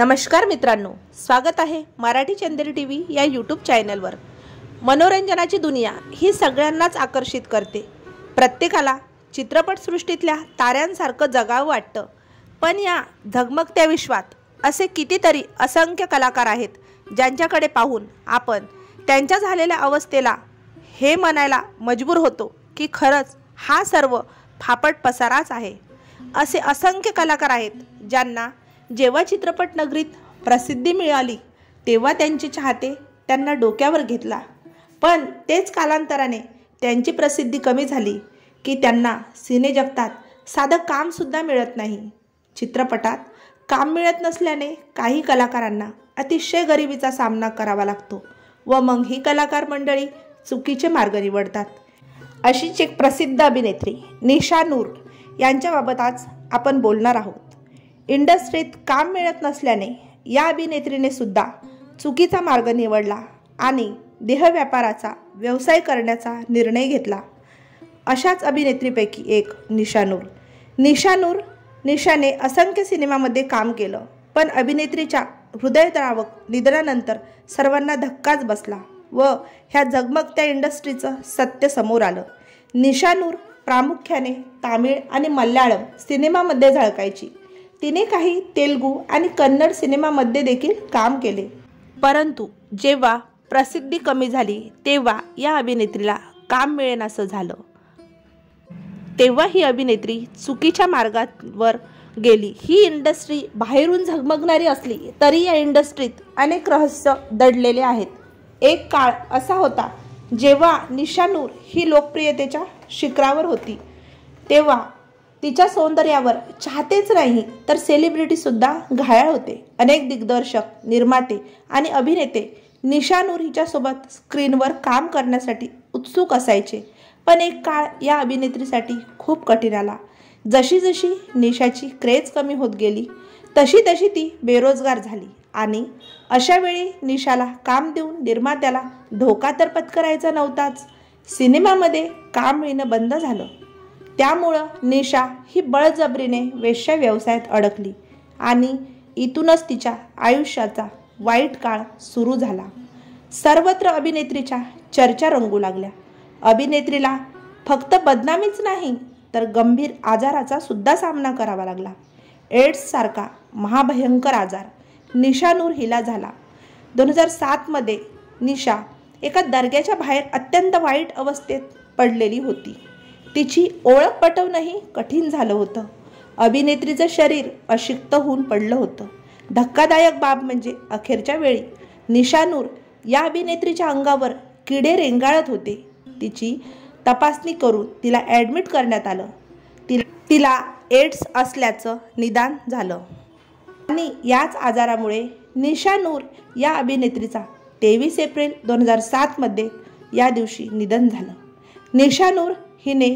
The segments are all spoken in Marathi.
नमस्कार मित्रांनो स्वागत आहे मराठी चंदेरी टी व्ही या यूट्यूब चॅनलवर मनोरंजनाची दुनिया ही सगळ्यांनाच आकर्षित करते प्रत्येकाला चित्रपटसृष्टीतल्या ताऱ्यांसारखं जगावं वाटतं पण या धगमगत्या विश्वात असे कितीतरी असंख्य कलाकार आहेत ज्यांच्याकडे पाहून आपण त्यांच्या झालेल्या अवस्थेला हे म्हणायला मजबूर होतो की खरंच हा सर्व फापट पसाराच आहे असे असंख्य कलाकार आहेत ज्यांना जेव्हा चित्रपट नगरीत प्रसिद्धी मिळाली तेव्हा त्यांचे चाहते त्यांना डोक्यावर घेतला पण तेच कालांतराने त्यांची प्रसिद्धी कमी झाली की त्यांना सिने जगतात साधं कामसुद्धा मिळत नाही चित्रपटात काम मिळत नसल्याने काही कलाकारांना अतिशय गरिबीचा सामना करावा लागतो व मग ही कलाकार मंडळी चुकीचे मार्ग निवडतात अशीच एक प्रसिद्ध अभिनेत्री निशा नूर यांच्याबाबत आज आपण बोलणार आहोत इंडस्ट्रीत काम मिळत नसल्याने या अभिनेत्रीने सुद्धा चुकीचा मार्ग निवडला आणि देहव्यापाराचा व्यवसाय करण्याचा निर्णय घेतला अशाच अभिनेत्रीपैकी एक निशानूर निशानूर निशाने असंख्य सिनेमामध्ये काम केलं पण अभिनेत्रीच्या हृदयद्रावक निधनानंतर सर्वांना धक्काच बसला व ह्या जगमगत्या इंडस्ट्रीचं सत्य समोर आलं निशानूर प्रामुख्याने तामिळ आणि मल्याळम सिनेमामध्ये झळकायची तिने काही तेलगू आणि कन्नड सिनेमामध्ये देखील काम केले परंतु जेव्हा प्रसिद्धी कमी झाली तेव्हा या अभिनेत्रीला काम असं झालं तेव्हा ही अभिनेत्री चुकीच्या मार्गावर गेली ही इंडस्ट्री बाहेरून झगमगणारी असली तरी या इंडस्ट्रीत अनेक रहस्य दडलेले आहेत एक काळ असा होता जेव्हा निशानूर ही लोकप्रियतेच्या शिखरावर होती तेव्हा तिच्या सौंदर्यावर चाहतेच नाही तर सेलिब्रिटीसुद्धा घायाळ होते अनेक दिग्दर्शक निर्माते आणि अभिनेते निशानूर हिच्यासोबत स्क्रीनवर काम करण्यासाठी उत्सुक असायचे पण एक काळ या अभिनेत्रीसाठी खूप कठीण आला जशी जशी निशाची क्रेज कमी होत गेली तशी तशी ती बेरोजगार झाली आणि अशावेळी निशाला काम देऊन निर्मात्याला धोका तर पत्करायचा नव्हताच सिनेमामध्ये काम येणं बंद झालं त्यामुळं निशा ही बळजबरीने वेश्या व्यवसायात अडकली आणि इथूनच तिच्या आयुष्याचा वाईट काळ सुरू झाला सर्वत्र अभिनेत्रीच्या चर्चा रंगू लागल्या अभिनेत्रीला फक्त बदनामीच नाही तर गंभीर आजाराचा सुद्धा सामना करावा लागला एड्ससारखा महाभयंकर आजार निशा नूर हिला झाला दोन हजार सातमध्ये निशा एका दर्ग्याच्या बाहेर अत्यंत वाईट अवस्थेत पडलेली होती तिची ओळख पटवणंही कठीण झालं होतं अभिनेत्रीचं शरीर अशिक्त होऊन पडलं होतं धक्कादायक बाब म्हणजे अखेरच्या वेळी निशानूर या अभिनेत्रीच्या अंगावर किडे रेंगाळत होते तिची तपासणी करून तिला ॲडमिट करण्यात आलं ति तिला एड्स असल्याचं निदान झालं आणि याच आजारामुळे निशा नूर या अभिनेत्रीचा तेवीस एप्रिल दोन हजार सातमध्ये या दिवशी निधन झालं निशा नूर हिने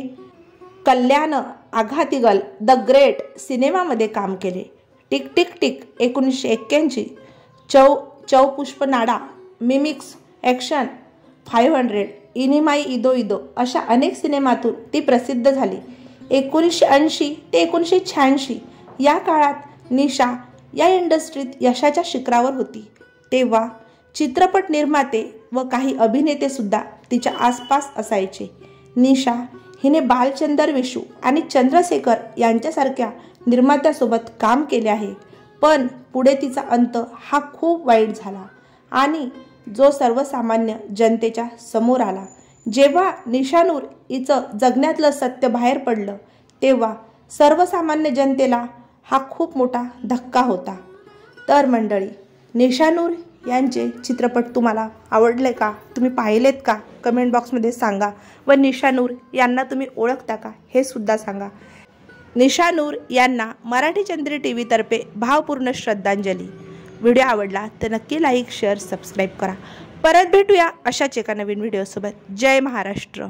कल्याण आघातिगल द ग्रेट सिनेमामध्ये काम केले टिक टिक टिक एकोणीसशे एक्क्याऐंशी चौ पुष्पनाडा मिमिक्स ॲक्शन फाईव्ह हंड्रेड इनिमाई इदो इदो अशा अनेक सिनेमातून ती प्रसिद्ध झाली एकोणीसशे ऐंशी ते एकोणीसशे शहाऐंशी या काळात निशा या इंडस्ट्रीत यशाच्या शिखरावर होती तेव्हा चित्रपट निर्माते व काही अभिनेतेसुद्धा तिच्या आसपास असायचे निशा हिने बालचंदर विशू आणि चंद्रशेखर यांच्यासारख्या निर्मात्यासोबत काम केले आहे पण पुढे तिचा अंत हा खूप वाईट झाला आणि जो सर्वसामान्य जनतेच्या समोर आला जेव्हा निशानूर हिचं जगण्यातलं सत्य बाहेर पडलं तेव्हा सर्वसामान्य जनतेला हा खूप मोठा धक्का होता तर मंडळी निशानूर यांचे चित्रपट तुम्हाला आवडले का तुम्ही पाहिलेत का कमेंट बॉक्समध्ये सांगा व निशानूर यांना तुम्ही ओळखता का हे सुद्धा सांगा निशानूर यांना मराठी चंद्री टी व्हीतर्फे भावपूर्ण श्रद्धांजली व्हिडिओ आवडला तर नक्की लाईक शेअर सबस्क्राईब करा परत भेटूया अशाच एका नवीन व्हिडिओसोबत जय महाराष्ट्र